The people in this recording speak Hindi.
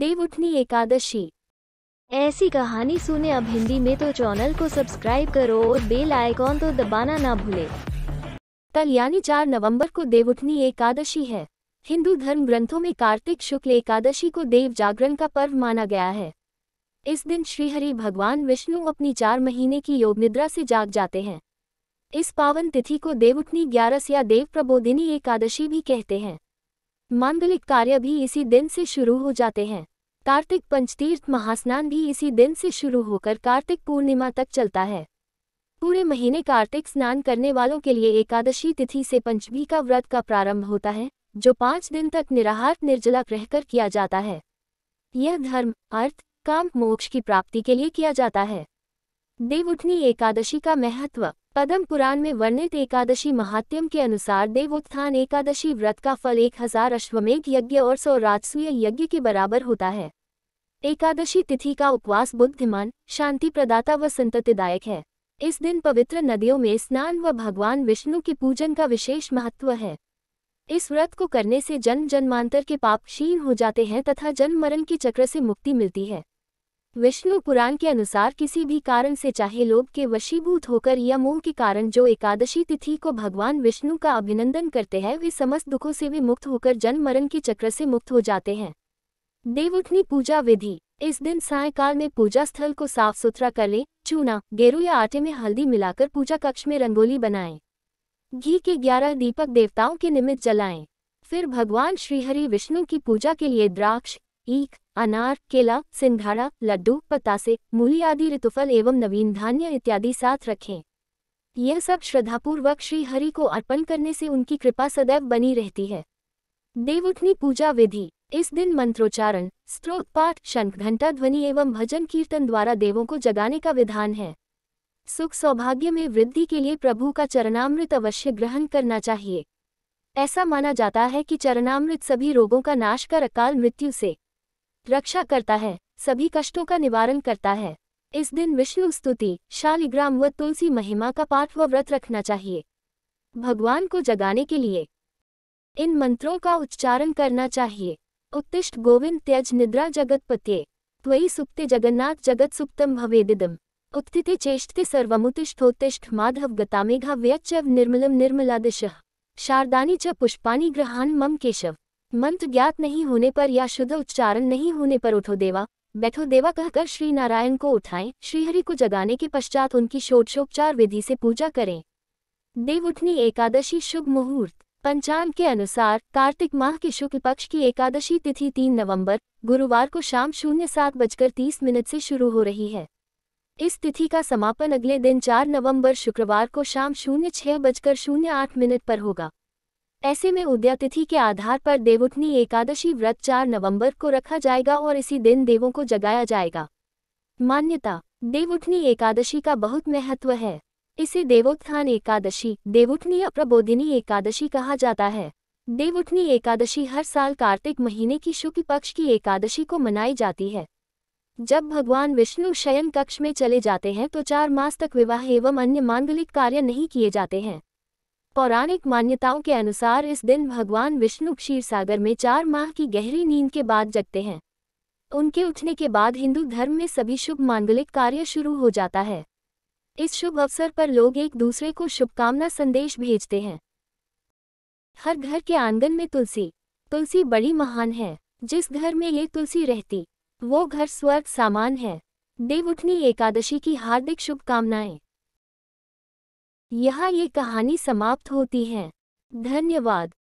देवउठनी एकादशी ऐसी कहानी सुने अब हिंदी में तो चैनल को सब्सक्राइब करो और बेल आइकॉन तो दबाना ना भूले कल यानी चार नवंबर को देवउठनी एकादशी है हिंदू धर्म ग्रंथों में कार्तिक शुक्ल एकादशी को देव जागरण का पर्व माना गया है इस दिन श्रीहरि भगवान विष्णु अपनी चार महीने की योग निद्रा से जाग जाते हैं इस पावन तिथि को देवउठनी ग्यारस या देव प्रबोधिनी एकादशी भी कहते हैं मांगलिक कार्य भी इसी दिन से शुरू हो जाते हैं कार्तिक पंचतीर्थ महास्नान भी इसी दिन से शुरू होकर कार्तिक पूर्णिमा तक चलता है पूरे महीने कार्तिक स्नान करने वालों के लिए एकादशी तिथि से पंचमी का व्रत का प्रारंभ होता है जो पाँच दिन तक निराहार निर्जला रहकर किया जाता है यह धर्म अर्थ काम मोक्ष की प्राप्ति के लिए किया जाता है देवउठनी एकादशी का महत्व पद्म पुराण में वर्णित एकादशी महात्म्यम के अनुसार देवोत्थान एकादशी व्रत का फल एक हजार अश्वमेघ यज्ञ और सौ राजसूय यज्ञ के बराबर होता है एकादशी तिथि का उपवास बुद्धिमान शांति प्रदाता व संततिदायक है इस दिन पवित्र नदियों में स्नान व भगवान विष्णु के पूजन का विशेष महत्व है इस व्रत को करने से जन्म जन्मांतर के पाप क्षीण हो जाते हैं तथा जन्म मरण के चक्र से मुक्ति मिलती है विष्णु पुराण के अनुसार किसी भी कारण से चाहे लोभ के वशीभूत होकर या मोह के कारण जो एकादशी तिथि को भगवान विष्णु का अभिनंदन करते हैं वे समस्त दुखों से भी मुक्त होकर जन्म मरण के चक्र से मुक्त हो जाते हैं देवउठनी पूजा विधि इस दिन सायकाल में पूजा स्थल को साफ सुथरा कर लें चूना गेरू या आटे में हल्दी मिलाकर पूजा कक्ष में रंगोली बनाएं घी के ग्यारह दीपक देवताओं के निमित्त जलाएं फिर भगवान श्रीहरि विष्णु की पूजा के लिए द्राक्ष ईख अनार केला सिंघाड़ा लड्डू पतासे मूली आदि ऋतुफल एवं नवीन धान्य इत्यादि साथ रखें यह सब श्रद्धापूर्वक श्री हरि को अर्पण करने से उनकी कृपा सदैव बनी रहती है देवउठनी पूजा विधि इस दिन मंत्रोच्चारण स्त्रोत पाठ शंख घंटा ध्वनि एवं भजन कीर्तन द्वारा देवों को जगाने का विधान है सुख सौभाग्य में वृद्धि के लिए प्रभु का चरणामृत अवश्य ग्रहण करना चाहिए ऐसा माना जाता है कि चरणामृत सभी रोगों का नाश कर अकाल मृत्यु से रक्षा करता है सभी कष्टों का निवारण करता है इस दिन विष्णु स्तुति शालिग्राम व तुलसी महिमा का पाठ व व्रत रखना चाहिए भगवान को जगाने के लिए इन मंत्रों का उच्चारण करना चाहिए उत्तिष्ठ गोविंद त्यज निद्रा जगत पत्ये त्वयि सुप्ते जगन्नाथ जगत सुप्तम भवेदिदम उत्थिति चेष्टि सर्वमुतिष्ठोत्तिष्ठ माधव गतामेघा व्यच्चव निर्मलम निर्मलादिश शारदानी च पुष्पाणी ग्रहान मम केशव मंत्र ज्ञात नहीं होने पर या शुद्ध उच्चारण नहीं होने पर उठो देवा बैठो देवा कहकर श्री नारायण को उठाएं श्रीहरि को जगाने के पश्चात उनकी शोटशोपचार विधि से पूजा करें देव उठनी एकादशी शुभ मुहूर्त पंचांग के अनुसार कार्तिक माह के शुक्ल पक्ष की एकादशी तिथि तीन नवंबर गुरुवार को शाम शून्य सात बजकर तीस मिनट से शुरू हो रही है इस तिथि का समापन अगले दिन चार नवंबर शुक्रवार को शाम शून्य छह बजकर शून्य आठ मिनट पर होगा ऐसे में उद्यातिथि के आधार पर देवउठनी एकादशी व्रत 4 नवंबर को रखा जाएगा और इसी दिन देवों को जगाया जाएगा मान्यता देवउठनी एकादशी का बहुत महत्व है इसे देवोत्थान एकादशी देवउठनी प्रबोधिनी एकादशी कहा जाता है देवउठनी एकादशी हर साल कार्तिक महीने की शुक्ल पक्ष की एकादशी को मनाई जाती है जब भगवान विष्णु शयन कक्ष में चले जाते हैं तो चार मास तक विवाह एवं अन्य मांगलिक कार्य नहीं किए जाते हैं पौराणिक मान्यताओं के अनुसार इस दिन भगवान विष्णु क्षीर सागर में चार माह की गहरी नींद के बाद जगते हैं उनके उठने के बाद हिंदू धर्म में सभी शुभ मांगलिक कार्य शुरू हो जाता है इस शुभ अवसर पर लोग एक दूसरे को शुभकामना संदेश भेजते हैं हर घर के आंगन में तुलसी तुलसी बड़ी महान है जिस घर में ये तुलसी रहती वो घर स्वर्ग सामान है देव उठनी एकादशी की हार्दिक शुभकामनाएं यहाँ ये कहानी समाप्त होती है धन्यवाद